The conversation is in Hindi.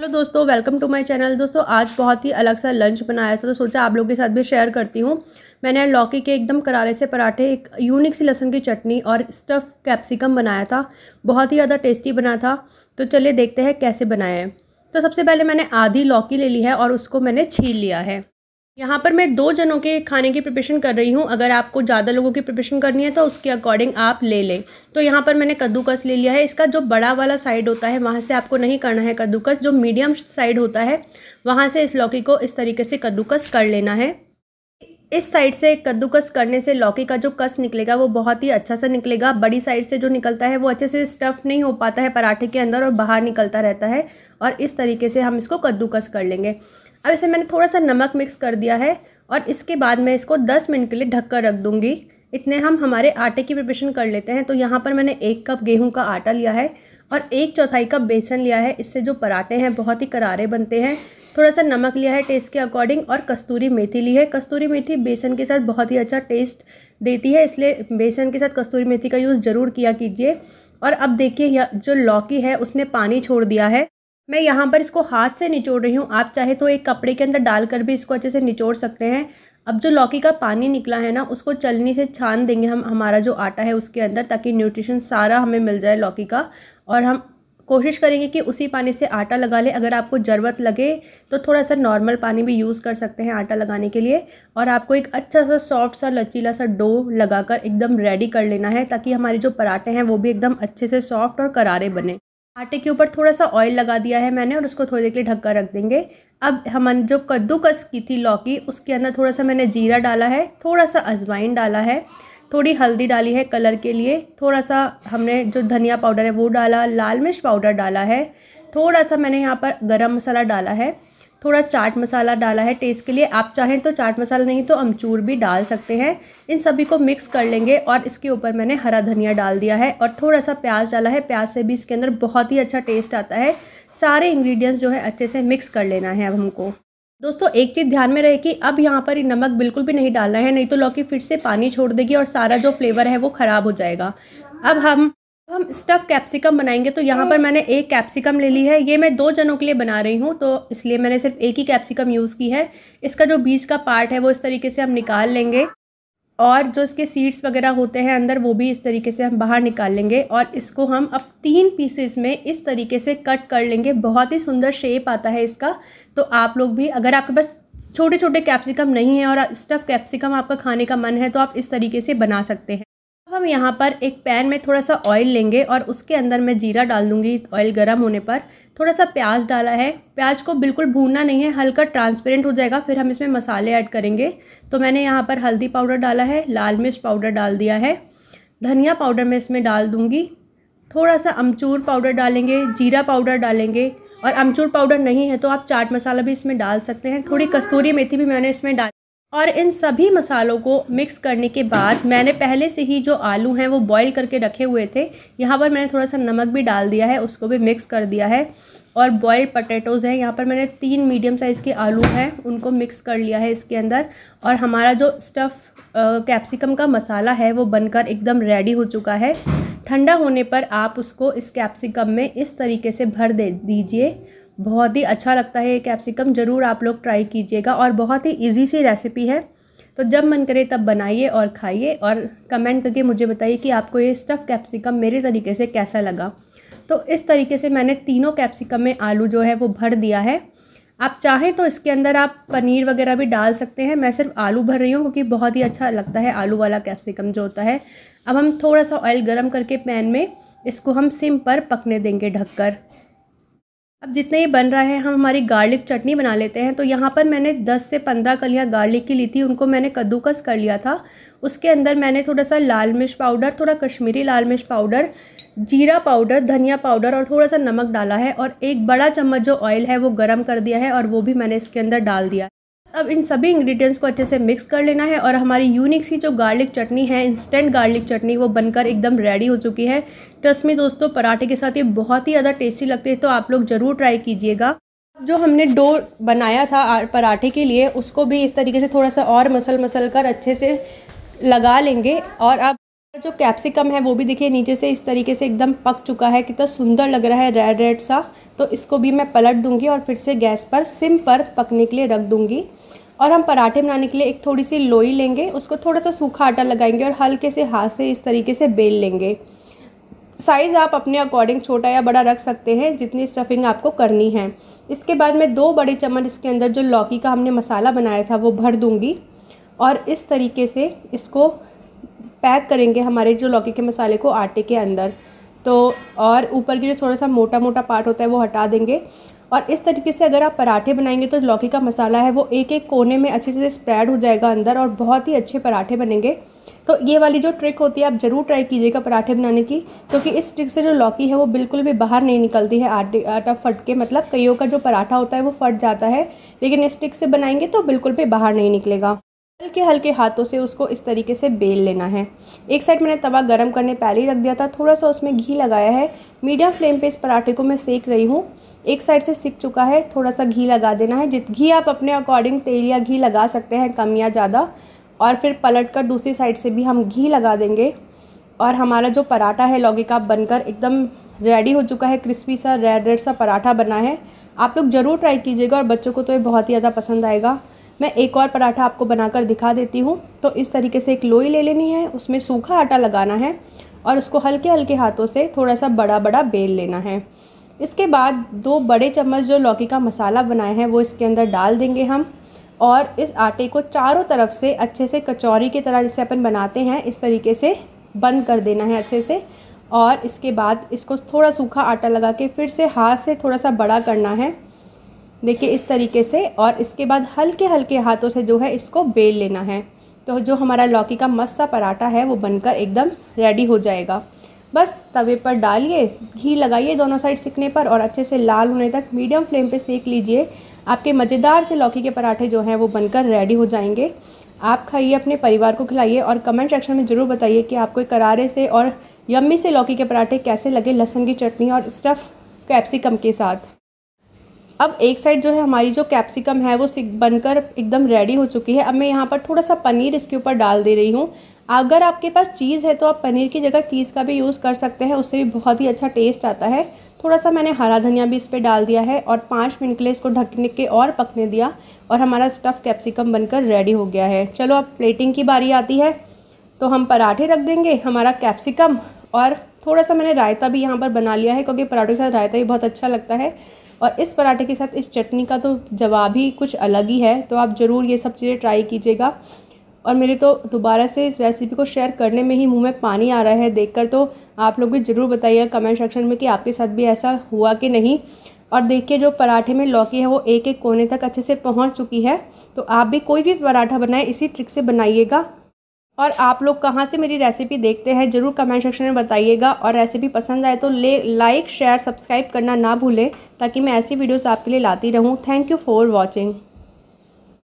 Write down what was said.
हेलो दोस्तों वेलकम टू माय चैनल दोस्तों आज बहुत ही अलग सा लंच बनाया था तो सोचा आप लोगों के साथ भी शेयर करती हूँ मैंने लौकी के एकदम करारे से पराठे एक यूनिक सी लहसुन की चटनी और स्टफ़ कैप्सिकम बनाया था बहुत ही ज़्यादा टेस्टी बना था तो चलिए देखते हैं कैसे बनाया है तो सबसे पहले मैंने आधी लौकी ले ली है और उसको मैंने छीन लिया है यहाँ पर मैं दो जनों के खाने की प्रिपरेशन कर रही हूँ अगर आपको ज़्यादा लोगों की प्रिपरेशन करनी है तो उसके अकॉर्डिंग आप ले लें तो यहाँ पर मैंने कद्दूकस ले लिया है इसका जो बड़ा वाला साइड होता है वहाँ से आपको नहीं करना है कद्दूकस जो मीडियम साइड होता है वहाँ से इस लौकी को इस तरीके से कद्दूकस कर लेना है इस साइड से कद्दूकस करने से लौकी का जो कस निकलेगा वो बहुत ही अच्छा सा निकलेगा बड़ी साइड से जो निकलता है वो अच्छे से स्टफ़ नहीं हो पाता है पराठे के अंदर और बाहर निकलता रहता है और इस तरीके से हम इसको कद्दूकस कर लेंगे अब इसे मैंने थोड़ा सा नमक मिक्स कर दिया है और इसके बाद मैं इसको दस मिनट के लिए ढक कर रख दूँगी इतने हम हमारे आटे की प्रिपरेशन कर लेते हैं तो यहाँ पर मैंने एक कप गेहूँ का आटा लिया है और एक चौथाई कप बेसन लिया है इससे जो पराठे हैं बहुत ही करारे बनते हैं थोड़ा सा नमक लिया है टेस्ट के अकॉर्डिंग और कस्तूरी मेथी ली है कस्तूरी मेथी बेसन के साथ बहुत ही अच्छा टेस्ट देती है इसलिए बेसन के साथ कस्तूरी मेथी का यूज़ ज़रूर किया कीजिए और अब देखिए जो लौकी है उसने पानी छोड़ दिया है मैं यहाँ पर इसको हाथ से निचोड़ रही हूँ आप चाहे तो एक कपड़े के अंदर डालकर भी इसको अच्छे से निचोड़ सकते हैं अब जो लौकी का पानी निकला है ना उसको चलनी से छान देंगे हम हमारा जो आटा है उसके अंदर ताकि न्यूट्रिशन सारा हमें मिल जाए लौकी का और हम कोशिश करेंगे कि उसी पानी से आटा लगा लें अगर आपको ज़रूरत लगे तो थोड़ा सा नॉर्मल पानी भी यूज़ कर सकते हैं आटा लगाने के लिए और आपको एक अच्छा सा सॉफ्ट सा लचीला सा डो लगाकर एकदम रेडी कर लेना है ताकि हमारे जो पराठे हैं वो भी एकदम अच्छे से सॉफ्ट और करारे बने आटे के ऊपर थोड़ा सा ऑयल लगा दिया है मैंने और उसको थोड़ी देर के लिए ढक्का रख देंगे अब हमने जो कद्दूकस की थी लौकी उसके अंदर थोड़ा सा मैंने जीरा डाला है थोड़ा सा अजवाइन डाला है थोड़ी हल्दी डाली है कलर के लिए थोड़ा सा हमने जो धनिया पाउडर है वो डाला लाल मिर्च पाउडर डाला है थोड़ा सा मैंने यहाँ पर गरम मसाला डाला है थोड़ा चाट मसाला डाला है टेस्ट के लिए आप चाहें तो चाट मसाला नहीं तो अमचूर भी डाल सकते हैं इन सभी को मिक्स कर लेंगे और इसके ऊपर मैंने हरा धनिया डाल दिया है और थोड़ा सा प्याज डाला है प्याज से भी इसके अंदर बहुत ही अच्छा टेस्ट आता है सारे इंग्रीडियंट्स जो है अच्छे से मिक्स कर लेना है अब हमको दोस्तों एक चीज़ ध्यान में रहे कि अब यहाँ पर नमक बिल्कुल भी नहीं डालना है नहीं तो लौकी फिर से पानी छोड़ देगी और सारा जो फ्लेवर है वो ख़राब हो जाएगा अब हम हम स्टफ़ कैप्सिकम बनाएंगे तो यहाँ पर मैंने एक कैप्सिकम ले ली है ये मैं दो जनों के लिए बना रही हूँ तो इसलिए मैंने सिर्फ एक ही कैप्सिकम यूज़ की है इसका जो बीज का पार्ट है वो इस तरीके से हम निकाल लेंगे और जो इसके सीड्स वगैरह होते हैं अंदर वो भी इस तरीके से हम बाहर निकाल लेंगे और इसको हम अब तीन पीसेस में इस तरीके से कट कर लेंगे बहुत ही सुंदर शेप आता है इसका तो आप लोग भी अगर आपके पास छोटे छोटे कैप्सिकम नहीं है और स्टफ़ कैप्सिकम आपका खाने का मन है तो आप इस तरीके से बना सकते हैं हम यहाँ पर एक पैन में थोड़ा सा ऑयल लेंगे और उसके अंदर मैं जीरा डाल दूँगी ऑयल गर्म होने पर थोड़ा सा प्याज डाला है प्याज को बिल्कुल भूनना नहीं है हल्का ट्रांसपेरेंट हो जाएगा फिर हम इसमें मसाले ऐड करेंगे तो मैंने यहाँ पर हल्दी पाउडर डाला है लाल मिर्च पाउडर डाल दिया है धनिया पाउडर मैं इसमें डाल दूँगी थोड़ा सा अमचूर पाउडर डालेंगे जीरा पाउडर डालेंगे और अमचूर पाउडर नहीं है तो आप चाट मसाला भी इसमें डाल सकते हैं थोड़ी कस्तूरी मेथी भी मैंने इसमें डाल और इन सभी मसालों को मिक्स करने के बाद मैंने पहले से ही जो आलू हैं वो बॉईल करके रखे हुए थे यहाँ पर मैंने थोड़ा सा नमक भी डाल दिया है उसको भी मिक्स कर दिया है और बॉयल पटेटोज़ हैं यहाँ पर मैंने तीन मीडियम साइज़ के आलू हैं उनको मिक्स कर लिया है इसके अंदर और हमारा जो स्टफ़ कैप्सिकम का मसाला है वो बनकर एकदम रेडी हो चुका है ठंडा होने पर आप उसको इस कैप्सिकम में इस तरीके से भर दे दीजिए बहुत ही अच्छा लगता है ये कैप्सिकम ज़रूर आप लोग ट्राई कीजिएगा और बहुत ही इजी सी रेसिपी है तो जब मन करे तब बनाइए और खाइए और कमेंट करके मुझे बताइए कि आपको ये स्टफ़ कैप्सिकम मेरे तरीके से कैसा लगा तो इस तरीके से मैंने तीनों कैप्सिकम में आलू जो है वो भर दिया है आप चाहें तो इसके अंदर आप पनीर वगैरह भी डाल सकते हैं मैं सिर्फ आलू भर रही हूँ क्योंकि बहुत ही अच्छा लगता है आलू वाला कैप्सिकम जो होता है अब हम थोड़ा सा ऑयल गर्म करके पैन में इसको हम सिम पर पकने देंगे ढककर अब जितना ये बन रहा है हम हमारी गार्लिक चटनी बना लेते हैं तो यहाँ पर मैंने 10 से 15 कलियाँ गार्लिक की ली थी उनको मैंने कद्दूकस कर लिया था उसके अंदर मैंने थोड़ा सा लाल मिर्च पाउडर थोड़ा कश्मीरी लाल मिर्च पाउडर जीरा पाउडर धनिया पाउडर और थोड़ा सा नमक डाला है और एक बड़ा चम्मच जो ऑयल है वो गर्म कर दिया है और वो भी मैंने इसके अंदर डाल दिया अब इन सभी इंग्रेडिएंट्स को अच्छे से मिक्स कर लेना है और हमारी यूनिक सी जो गार्लिक चटनी है इंस्टेंट गार्लिक चटनी वो बनकर एकदम रेडी हो चुकी है ट्रस्ट में दोस्तों पराठे के साथ ये बहुत ही ज़्यादा टेस्टी लगते हैं तो आप लोग ज़रूर ट्राई कीजिएगा जो हमने डो बनाया था पराठे के लिए उसको भी इस तरीके से थोड़ा सा और मसल मसल कर अच्छे से लगा लेंगे और अब जो कैप्सिकम है वो भी देखिए नीचे से इस तरीके से एकदम पक चुका है कितना तो सुंदर लग रहा है रेड रेड सा तो इसको भी मैं पलट दूंगी और फिर से गैस पर सिम पर पकने के लिए रख दूंगी और हम पराठे बनाने के लिए एक थोड़ी सी लोई लेंगे उसको थोड़ा सा सूखा आटा लगाएंगे और हल्के से हाथ से इस तरीके से बेल लेंगे साइज़ आप अपने अकॉर्डिंग छोटा या बड़ा रख सकते हैं जितनी स्टफिंग आपको करनी है इसके बाद मैं दो बड़े चम्मच इसके अंदर जो लौकी का हमने मसाला बनाया था वो भर दूँगी और इस तरीके से इसको पैक करेंगे हमारे जो लौकी के मसाले को आटे के अंदर तो और ऊपर की जो थोड़ा सा मोटा मोटा पार्ट होता है वो हटा देंगे और इस तरीके से अगर आप पराठे बनाएंगे तो लौकी का मसाला है वो एक एक कोने में अच्छे से स्प्रेड हो जाएगा अंदर और बहुत ही अच्छे पराठे बनेंगे तो ये वाली जो ट्रिक होती है आप ज़रूर ट्राई कीजिएगा पराठे बनाने की क्योंकि तो इस ट्रिक से जो लौकी है वो बिल्कुल भी बाहर नहीं निकलती है आटे आटा फट के मतलब कईयों का जो पराठा होता है वो फट जाता है लेकिन इस ट्रिक से बनाएंगे तो बिल्कुल भी बाहर नहीं निकलेगा हल्के हल्के हाथों से उसको इस तरीके से बेल लेना है एक साइड मैंने तवा गरम करने पहले ही रख दिया था थोड़ा सा उसमें घी लगाया है मीडियम फ्लेम पे इस पराठे को मैं सेक रही हूँ एक साइड से सिक चुका है थोड़ा सा घी लगा देना है जित घी आप अपने अकॉर्डिंग तेल या घी लगा सकते हैं कम या ज़्यादा और फिर पलट कर दूसरी साइड से भी हम घी लगा देंगे और हमारा जो पराठा है लौकी का बनकर एकदम रेडी हो चुका है क्रिस्पी सा रेड रेड सा पराठा बना है आप लोग ज़रूर ट्राई कीजिएगा और बच्चों को तो ये बहुत ही ज़्यादा पसंद आएगा मैं एक और पराठा आपको बनाकर दिखा देती हूँ तो इस तरीके से एक लोई ले लेनी है उसमें सूखा आटा लगाना है और उसको हल्के हल्के हाथों से थोड़ा सा बड़ा बड़ा बेल लेना है इसके बाद दो बड़े चम्मच जो लौकी का मसाला बनाए हैं वो इसके अंदर डाल देंगे हम और इस आटे को चारों तरफ से अच्छे से कचौरी की तरह जिसे अपन बनाते हैं इस तरीके से बंद कर देना है अच्छे से और इसके बाद इसको थोड़ा सूखा आटा लगा के फिर से हाथ से थोड़ा सा बड़ा करना है देखिए इस तरीके से और इसके बाद हल्के हल्के हाथों से जो है इसको बेल लेना है तो जो हमारा लौकी का मस्त सा पराठा है वो बनकर एकदम रेडी हो जाएगा बस तवे पर डालिए घी लगाइए दोनों साइड सिकने पर और अच्छे से लाल होने तक मीडियम फ्लेम पे सेक लीजिए आपके मज़ेदार से लौकी के पराठे जो हैं वो बनकर रेडी हो जाएंगे आप खाइए अपने परिवार को खिलाइए और कमेंट सेक्शन में ज़रूर बताइए कि आपको करारे से और यम्मी से लौकी के पराठे कैसे लगे लहसुन की चटनी और स्टफ़ कैप्सिकम के साथ अब एक साइड जो है हमारी जो कैप्सिकम है वो बनकर एकदम रेडी हो चुकी है अब मैं यहाँ पर थोड़ा सा पनीर इसके ऊपर डाल दे रही हूँ अगर आपके पास चीज़ है तो आप पनीर की जगह चीज़ का भी यूज़ कर सकते हैं उससे भी बहुत ही अच्छा टेस्ट आता है थोड़ा सा मैंने हरा धनिया भी इस पर डाल दिया है और पाँच मिनट के लिए इसको ढकने के और पकने दिया और हमारा स्टफ़ कैप्सिकम बनकर रेडी हो गया है चलो अब प्लेटिंग की बारी आती है तो हम पराठे रख देंगे हमारा कैप्सिकम और थोड़ा सा मैंने रायता भी यहाँ पर बना लिया है क्योंकि पराठे के साथ रायता भी बहुत अच्छा लगता है और इस पराठे के साथ इस चटनी का तो जवाब ही कुछ अलग ही है तो आप ज़रूर ये सब चीज़ें ट्राई कीजिएगा और मेरे तो दोबारा से इस रेसिपी को शेयर करने में ही मुंह में पानी आ रहा है देखकर तो आप लोग भी ज़रूर बताइएगा कमेंट सेक्शन में कि आपके साथ भी ऐसा हुआ कि नहीं और देखिए जो पराठे में लौकी है वो एक एक कोने तक अच्छे से पहुंच चुकी है तो आप भी कोई भी पराठा बनाए इसी ट्रिक से बनाइएगा और आप लोग कहाँ से मेरी रेसिपी देखते हैं ज़रूर कमेंट सेक्शन में बताइएगा और रेसिपी पसंद आए तो ले लाइक शेयर सब्सक्राइब करना ना भूलें ताकि मैं ऐसी वीडियोस आपके लिए लाती रहूँ थैंक यू फॉर वॉचिंग